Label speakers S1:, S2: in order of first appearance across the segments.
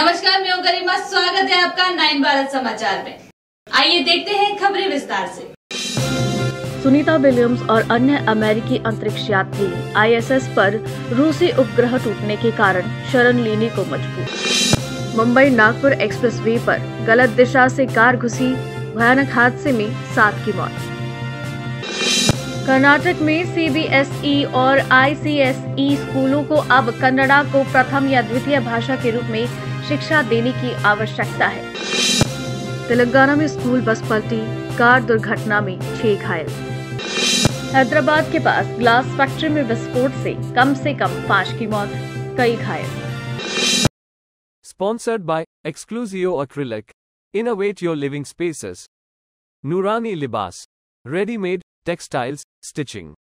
S1: नमस्कार मैं गरिमा स्वागत है आपका नाइन भारत समाचार में आइए देखते हैं खबरें विस्तार से सुनीता विलियम्स और अन्य अमेरिकी अंतरिक्ष यात्री आईएसएस पर रूसी उपग्रह टूटने के कारण शरण लेने को मजबूर मुंबई नागपुर एक्सप्रेसवे पर गलत दिशा से कार घुसी भयानक हादसे में सात की मौत कर्नाटक में सीबीएसई और आईसीएसई स्कूलों को अब कन्नड़ा को प्रथम या द्वितीय भाषा के रूप में शिक्षा देने की आवश्यकता है तेलंगाना में स्कूल बस पलटी कार दुर्घटना में छह घायल हैदराबाद के पास ग्लास फैक्ट्री में विस्फोट से कम से कम पांच की मौत कई घायल sponsored by Exclusio acrylic innovate your living spaces Noorani Libas readymade textiles stitching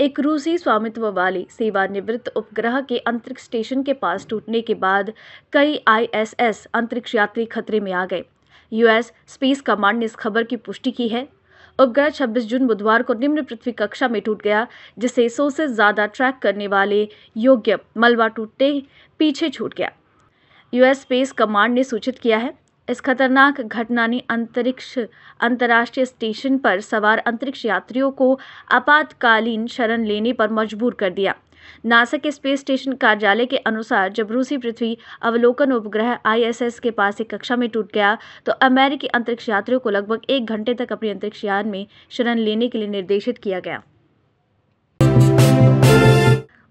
S1: एक रूसी स्वामित्व वाले सेवानिवृत्त उपग्रह के अंतरिक्ष स्टेशन के पास टूटने के बाद कई आईएसएस अंतरिक्ष यात्री खतरे में आ गए यूएस स्पेस कमांड ने इस खबर की पुष्टि की है उपग्रह 26 जून बुधवार को निम्न पृथ्वी कक्षा में टूट गया जिसे सौ से ज़्यादा ट्रैक करने वाले योग्य मलबा टूटते पीछे छूट गया यूएस स्पेस कमांड ने सूचित किया है इस खतरनाक घटना ने अंतरिक्ष अंतर्राष्ट्रीय स्टेशन पर सवार अंतरिक्ष यात्रियों को आपातकालीन शरण लेने पर मजबूर कर दिया नासा के स्पेस स्टेशन कार्यालय के अनुसार जब रूसी पृथ्वी अवलोकन उपग्रह आईएसएस के पास एक कक्षा में टूट गया तो अमेरिकी अंतरिक्ष यात्रियों को लगभग एक घंटे तक अपनी अंतरिक्ष यान में शरण लेने के लिए निर्देशित किया गया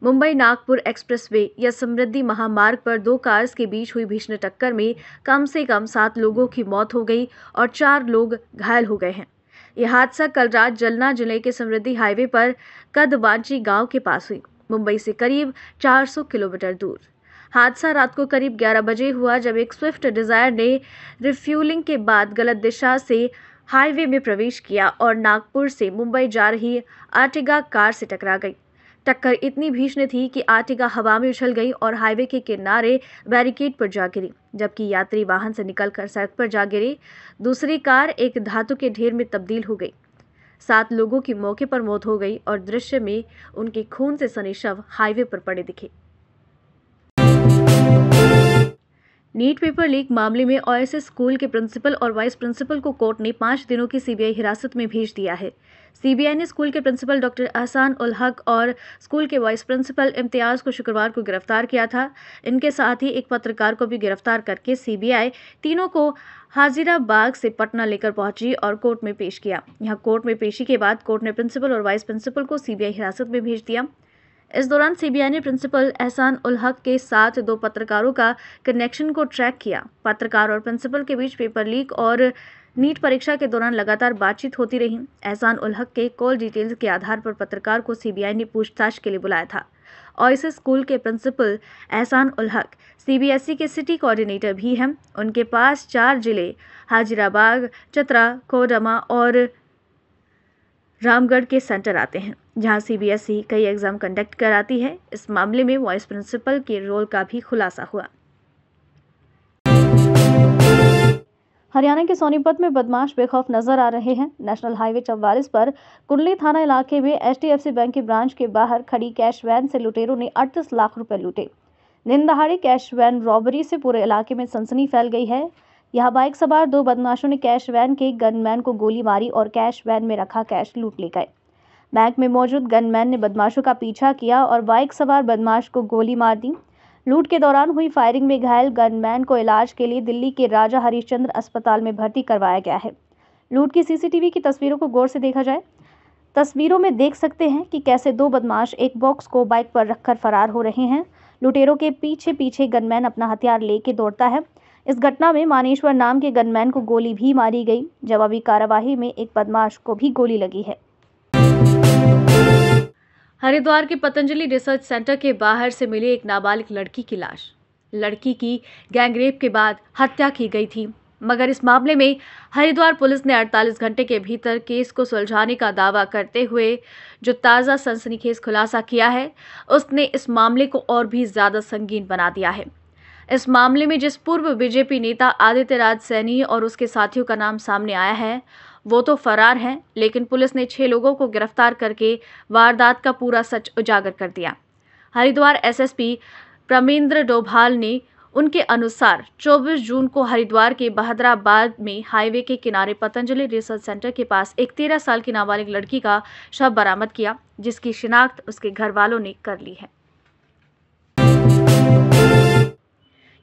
S1: मुंबई नागपुर एक्सप्रेसवे या समृद्धि महामार्ग पर दो कार्स के बीच हुई भीषण टक्कर में कम से कम सात लोगों की मौत हो गई और चार लोग घायल हो गए हैं यह हादसा कल रात जलना जिले के समृद्धि हाईवे पर कदवांची गांव के पास हुई मुंबई से करीब 400 किलोमीटर दूर हादसा रात को करीब 11 बजे हुआ जब एक स्विफ्ट डिजायर ने रिफ्यूलिंग के बाद गलत दिशा से हाईवे में प्रवेश किया और नागपुर से मुंबई जा रही आर्टिगा कार से टकरा गई टक्कर इतनी भीषण थी कि आर्टिका हवा में उछल गई और हाईवे के किनारे बैरिकेड पर जा गिरी जबकि यात्री वाहन से निकलकर सड़क पर जा गिरी दूसरी कार एक धातु के ढेर में तब्दील हो गई सात लोगों की मौके पर मौत हो गई और दृश्य में उनके खून से सने शव हाईवे पर पड़े दिखे नीट पेपर लीक मामले में ओएसएस स्कूल के प्रिंसिपल और वाइस प्रिंसिपल को कोर्ट ने पाँच दिनों की सीबीआई हिरासत में भेज दिया है सीबीआई ने स्कूल के प्रिंसिपल डॉक्टर अहसान उल हक और स्कूल के वाइस प्रिंसिपल इम्तियाज को शुक्रवार को गिरफ्तार किया था इनके साथ ही एक पत्रकार को भी गिरफ्तार करके सीबीआई तीनों को हाजिराबाग से पटना लेकर पहुंची और कोर्ट में पेश किया यहाँ कोर्ट में पेशी के बाद कोर्ट ने प्रिंसिपल और वाइस प्रिंसिपल को सीबीआई हिरासत में भेज दिया इस दौरान सीबीआई ने प्रिंसिपल एहसान उल हक के साथ दो पत्रकारों का कनेक्शन को ट्रैक किया पत्रकार और प्रिंसिपल के बीच पेपर लीक और नीट परीक्षा के दौरान लगातार बातचीत होती रही एहसान उल हक के कॉल डिटेल्स के आधार पर पत्रकार को सीबीआई ने पूछताछ के लिए बुलाया था और इस स्कूल के principal Ehsan ul Haq CBSE e के सिटी कोऑर्डिनेटर भी हैं उनके पास चार जिले हाजिराबाग चतरा कोडमा और रामगढ़ के सेंटर आते हैं जहां सीबीएसई e कई एग्ज़ाम कंडक्ट कराती है इस मामले में वाइस प्रिंसिपल के रोल का भी खुलासा हुआ हरियाणा के सोनीपत में बदमाश बेखौफ नजर आ रहे हैं नेशनल हाईवे चौवालीस पर कुंडली थाना इलाके में एच बैंक की ब्रांच के बाहर खड़ी कैश वैन से लुटेरों ने अड़तीस लाख रुपए लूटे दिन दहाड़े कैश वैन रॉबरी से पूरे इलाके में सनसनी फैल गई है यहां बाइक सवार दो बदमाशों ने कैश वैन के गनमैन को गोली मारी और कैश वैन में रखा कैश लूट ले गए बैंक में मौजूद गनमैन ने बदमाशों का पीछा किया और बाइक सवार बदमाश को गोली मार दी लूट के दौरान हुई फायरिंग में घायल गनमैन को इलाज के लिए दिल्ली के राजा हरिश्चंद्र अस्पताल में भर्ती करवाया गया है लूट की सीसीटीवी की तस्वीरों को गौर से देखा जाए तस्वीरों में देख सकते हैं कि कैसे दो बदमाश एक बॉक्स को बाइक पर रखकर फरार हो रहे हैं लुटेरों के पीछे पीछे गनमैन अपना हथियार लेके दौड़ता है इस घटना में मानेश्वर नाम के गनमैन को गोली भी मारी गई जवाबी कार्यवाही में एक बदमाश को भी गोली लगी है हरिद्वार के पतंजलि रिसर्च सेंटर के बाहर से मिली एक नाबालिग लड़की की लाश लड़की की गैंगरेप के बाद हत्या की गई थी मगर इस मामले में हरिद्वार पुलिस ने 48 घंटे के भीतर केस को सुलझाने का दावा करते हुए जो ताज़ा सनसनीखेज खुलासा किया है उसने इस मामले को और भी ज़्यादा संगीन बना दिया है इस मामले में जिस पूर्व बीजेपी नेता आदित्य राज सैनी और उसके साथियों का नाम सामने आया है वो तो फरार हैं लेकिन पुलिस ने छह लोगों को गिरफ्तार करके वारदात का पूरा सच उजागर कर दिया हरिद्वार एसएसपी प्रमेंद्र डोभाल ने उनके अनुसार 24 जून को हरिद्वार के बहदराबाद में हाईवे के किनारे पतंजलि रिसर्च सेंटर के पास एक तेरह साल की नाबालिग लड़की का शव बरामद किया जिसकी शिनाख्त उसके घर वालों ने कर ली है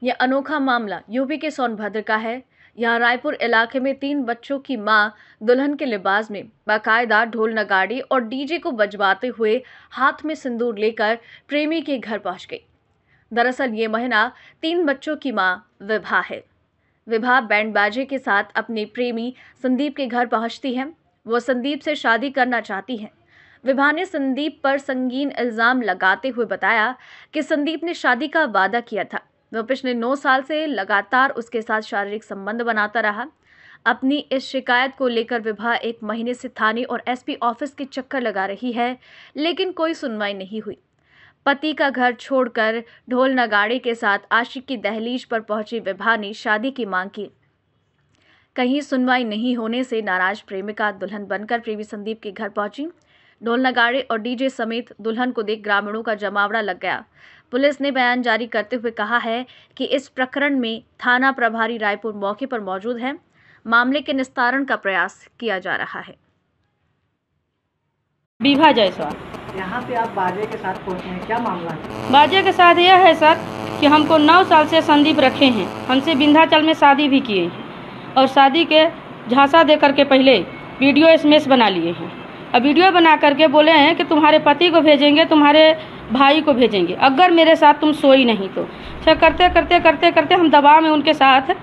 S1: यह अनोखा मामला यूपी के सोनभद्र का है यहाँ रायपुर इलाके में तीन बच्चों की मां दुल्हन के लिबास में बाकायदा ढोल नगाड़ी और डीजे को बजवाते हुए हाथ में सिंदूर लेकर प्रेमी के घर पहुंच गई दरअसल ये महीना तीन बच्चों की मां विभा है विभा बैंड बाजे के साथ अपने प्रेमी संदीप के घर पहुंचती है वो संदीप से शादी करना चाहती है विभा ने संदीप पर संगीन इल्ज़ाम लगाते हुए बताया कि संदीप ने शादी का वादा किया था वह पिछले नौ साल से लगातार उसके साथ शारीरिक संबंध बनाता रहा अपनी इस शिकायत को लेकर विभा एक महीने से थाने और एसपी ऑफिस के चक्कर लगा रही है लेकिन कोई सुनवाई नहीं हुई पति का घर छोड़कर ढोल नगाड़े के साथ आशिक की दहलीज पर पहुंची विभा ने शादी की मांग की कहीं सुनवाई नहीं होने से नाराज प्रेमिका दुल्हन बनकर प्रेमी संदीप के घर पहुंची ढोल नगाड़े और डीजे समेत दुल्हन को देख ग्रामीणों का जमावड़ा लग गया पुलिस ने बयान जारी करते हुए कहा है कि इस प्रकरण में थाना प्रभारी रायपुर मौके पर मौजूद है मामले के निस्तारण का प्रयास किया जा रहा है
S2: बीघा जायसवाल यहाँ पे आप बाजे के साथ पहुँचे हैं क्या मामला है
S1: बाजे के साथ
S2: यह है सर कि हमको नौ साल से संदीप रखे हैं हमसे विंध्याचल में शादी भी किए हैं और शादी के झांसा दे करके पहले वीडियो स्मेश बना लिए हैं वीडियो बना करके बोले हैं कि तुम्हारे पति को भेजेंगे तुम्हारे भाई को भेजेंगे अगर मेरे साथ तुम सोई नहीं तो अच्छा करते करते करते करते हम दबाव में उनके साथ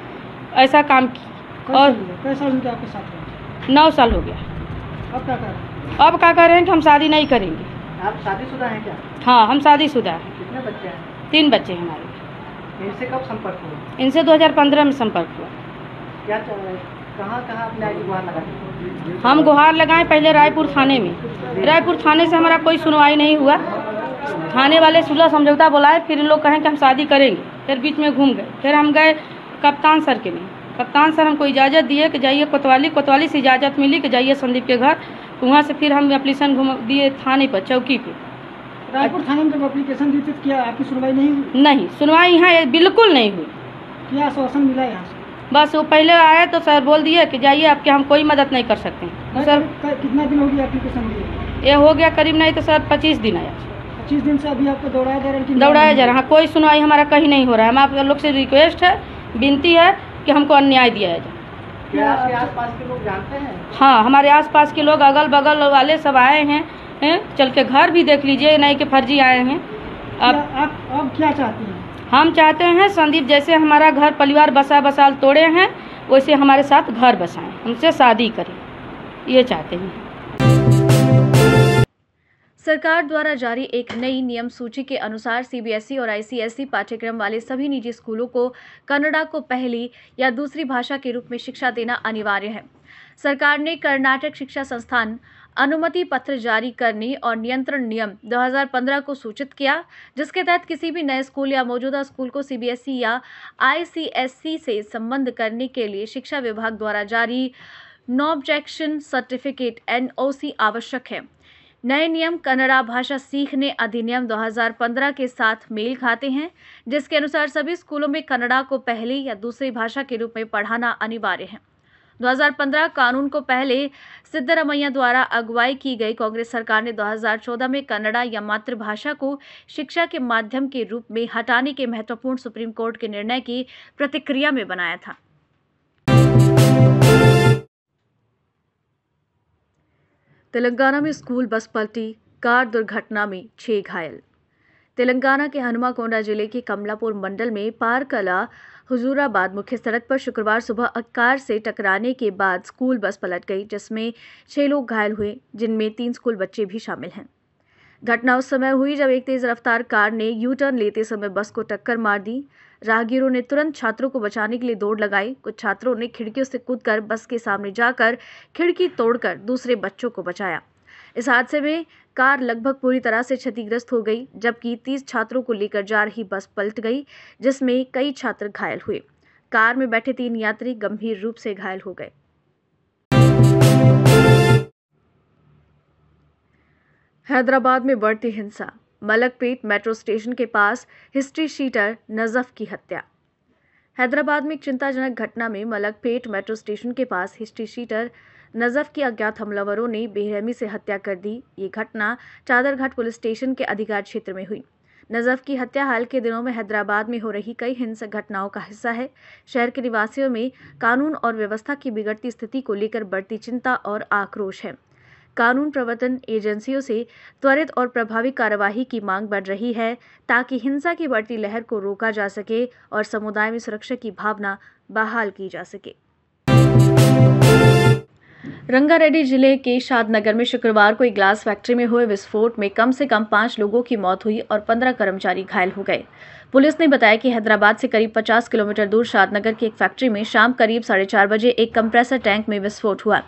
S2: ऐसा काम
S1: की और
S2: नौ साल हो गया अब क्या कर अब क्या कर रहे हैं कि हम शादी नहीं करेंगे आप शादीशुदा हैं क्या हाँ हम शादीशुदा हैं कितने बच्चे हैं तीन बच्चे हैं हमारे इनसे कब संपर्क हुआ इनसे 2015 में संपर्क हुआ क्या कहाँ कहाँ गुहार हम गुहार लगाए पहले रायपुर थाने में रायपुर थाने से हमारा कोई सुनवाई नहीं हुआ थाने वाले सुलह समझौता बुलाए फिर लोग कहें कि हम शादी करेंगे फिर बीच में घूम गए फिर हम गए कप्तान सर के लिए कप्तान सर हमको इजाज़त दिए कि जाइए कोतवाली कोतवाली से इजाज़त मिली कि जाइए संदीप के घर वहाँ से फिर हम एप्लीकेशन घूम दिए थाने पर चौकी पर रायपुर थाने में जब अप्लीकेशन दी थी क्या आपकी सुनवाई नहीं हुई नहीं सुनवाई यहाँ बिल्कुल नहीं हुई क्या आश्वासन मिला यहाँ बस वो पहले आए तो सर बोल दिए कि जाइए आपके हम कोई मदद नहीं कर सकते हैं सर कितना दिन हो गया आपकी ये हो गया करीब नहीं तो सर पच्चीस दिन आया पच्चीस दिन से अभी आपको दौड़ाया जा रहा है दौड़ाया जा रहा है हाँ, कोई सुनवाई हमारा कहीं नहीं हो रहा है हम आप लोग से रिक्वेस्ट है विनती है कि हमको अन्याय दिया जाए हाँ हमारे पास के लोग अगल बगल वाले सब आए हैं चल के घर भी देख लीजिए नहीं कि फर्जी आए हैं अब आप, अब क्या चाहती हैं हम चाहते हैं संदीप जैसे हमारा घर परिवार बसा बसाल तोड़े हैं वैसे हमारे साथ घर बसाएं हमसे शादी करें ये चाहते हैं
S1: सरकार द्वारा जारी एक नई नियम सूची के अनुसार सीबीएसई e और आईसीएसई e पाठ्यक्रम वाले सभी निजी स्कूलों को कन्नडा को पहली या दूसरी भाषा के रूप में शिक्षा देना अनिवार्य है सरकार ने कर्नाटक शिक्षा संस्थान अनुमति पत्र जारी करने और नियंत्रण नियम 2015 को सूचित किया जिसके तहत किसी भी नए स्कूल या मौजूदा स्कूल को सीबीएसई e या आईसीएसई e से संबंध करने के लिए शिक्षा विभाग द्वारा जारी नो ऑब्जेक्शन सर्टिफिकेट एनओसी आवश्यक है नए नियम कन्नड़ा भाषा सीखने अधिनियम 2015 के साथ मेल खाते हैं जिसके अनुसार सभी स्कूलों में कन्नड़ा को पहली या दूसरी भाषा के रूप में पढ़ाना अनिवार्य है 2015 कानून को पहले सिद्धरमैया द्वारा अगुवाई की गई कांग्रेस सरकार ने 2014 में कन्नड़ा या मातृभाषा को शिक्षा के माध्यम के रूप में हटाने के महत्वपूर्ण सुप्रीम कोर्ट के निर्णय की प्रतिक्रिया में बनाया था तेलंगाना में स्कूल बस पलटी कार दुर्घटना में छह घायल तेलंगाना के हनुमाकोंडा जिले के कमलापुर मंडल में पारकला हुजूराबाद मुख्य सड़क पर शुक्रवार सुबह कार से टकराने के बाद स्कूल बस पलट गई जिसमें छह लोग घायल हुए जिनमें तीन स्कूल बच्चे भी शामिल हैं घटना उस समय हुई जब एक तेज रफ्तार कार ने यू टर्न लेते समय बस को टक्कर मार दी राहगीरों ने तुरंत छात्रों को बचाने के लिए दौड़ लगाई कुछ छात्रों ने खिड़कियों से कूदकर बस के सामने जाकर खिड़की तोड़कर दूसरे बच्चों को बचाया इस हादसे में कार लगभग पूरी तरह से क्षतिग्रस्त हो गई जबकि तीस छात्रों को लेकर जा रही बस पलट गई जिसमें कई छात्र घायल हुए कार में बैठे तीन यात्री गंभीर रूप से घायल हो गए हैदराबाद में बढ़ती हिंसा मलकपेट मेट्रो स्टेशन के पास हिस्ट्री शीटर नजफ की हत्या हैदराबाद में एक चिंताजनक घटना में मलकपेट मेट्रो स्टेशन के पास हिस्ट्री शीटर नजफ के अज्ञात हमलावरों ने बेरहमी से हत्या कर दी ये घटना चादरघाट पुलिस स्टेशन के अधिकार क्षेत्र में हुई नजफ की हत्या हाल के दिनों में हैदराबाद में हो रही कई हिंसक घटनाओं का हिस्सा है शहर के निवासियों में कानून और व्यवस्था की बिगड़ती स्थिति को लेकर बढ़ती चिंता और आक्रोश है कानून प्रवर्तन एजेंसियों से त्वरित और प्रभावी कार्यवाही की मांग बढ़ रही है ताकि हिंसा की बढ़ती लहर को रोका जा सके और समुदाय में सुरक्षा की भावना बहाल की जा सके रंगारेड्डी जिले के शादनगर में शुक्रवार को एक ग्लास फैक्ट्री में हुए विस्फोट में कम से कम पाँच लोगों की मौत हुई और पंद्रह कर्मचारी घायल हो गए पुलिस ने बताया कि हैदराबाद से करीब 50 किलोमीटर दूर शादनगर की एक फैक्ट्री में शाम करीब साढ़े चार बजे एक कंप्रेसर टैंक में विस्फोट हुआ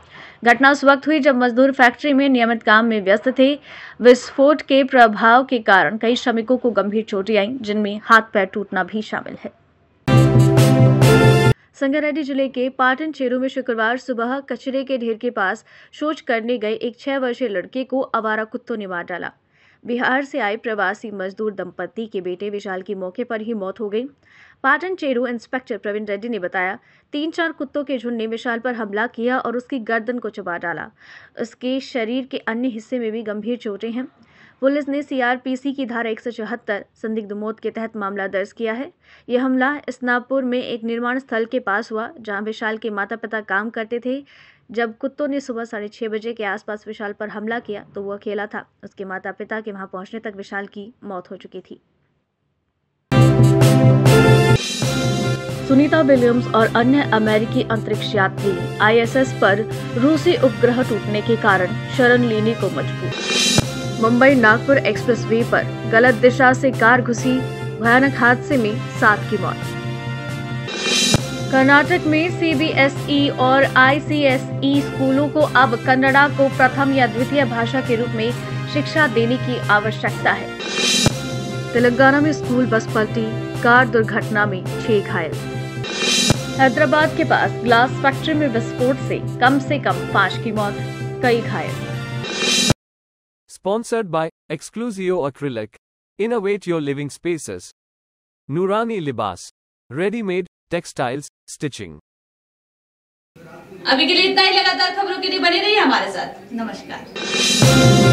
S1: घटना उस वक्त हुई जब मजदूर फैक्ट्री में नियमित काम में व्यस्त थे विस्फोट के प्रभाव के कारण कई श्रमिकों को गंभीर चोटें आई जिनमें हाथ पैर टूटना भी शामिल है संगारेड्डी जिले के पाटन चेरू में शुक्रवार सुबह कचरे के ढेर के पास शोच करने गए एक छह वर्षीय लड़के को आवारा कुत्तों ने मार डाला बिहार से आए प्रवासी मजदूर दंपति के बेटे विशाल की मौके पर ही मौत हो गई पाटन चेरू इंस्पेक्टर प्रवीण रेड्डी ने बताया तीन चार कुत्तों के झुंड ने विशाल पर हमला किया और उसकी गर्दन को चबा डाला उसके शरीर के अन्य हिस्से में भी गंभीर चोटें हैं पुलिस ने सीआरपीसी की धारा एक संदिग्ध मौत के तहत मामला दर्ज किया है यह हमला स्नापुर में एक निर्माण स्थल के पास हुआ जहां विशाल के माता पिता काम करते थे जब कुत्तों ने सुबह साढ़े छः बजे के आसपास विशाल पर हमला किया तो वह अकेला था उसके माता पिता के वहां पहुंचने तक विशाल की मौत हो चुकी थी सुनीता विलियम्स और अन्य अमेरिकी अंतरिक्ष यात्री आईएसएस पर रूसी उपग्रह टूटने के कारण शरण लेने को मजबूर मुंबई नागपुर एक्सप्रेसवे पर गलत दिशा से कार घुसी भयानक हादसे में सात की मौत कर्नाटक में सीबीएसई e और आईसीएसई e स्कूलों को अब कन्नड़ा को प्रथम या द्वितीय भाषा के रूप में शिक्षा देने की आवश्यकता है तेलंगाना में स्कूल बस पलटी कार दुर्घटना में छह घायल हैदराबाद के पास ग्लास फैक्ट्री में विस्फोट से कम से कम पांच की मौत कई घायल Sponsored by Exclusio Acrylic. Innovate your living spaces. Nurani Libas. Ready-made textiles stitching.
S2: अभी के लिए इतना ही लगातार खबरों के लिए बने रहिए हमारे साथ
S1: नमस्कार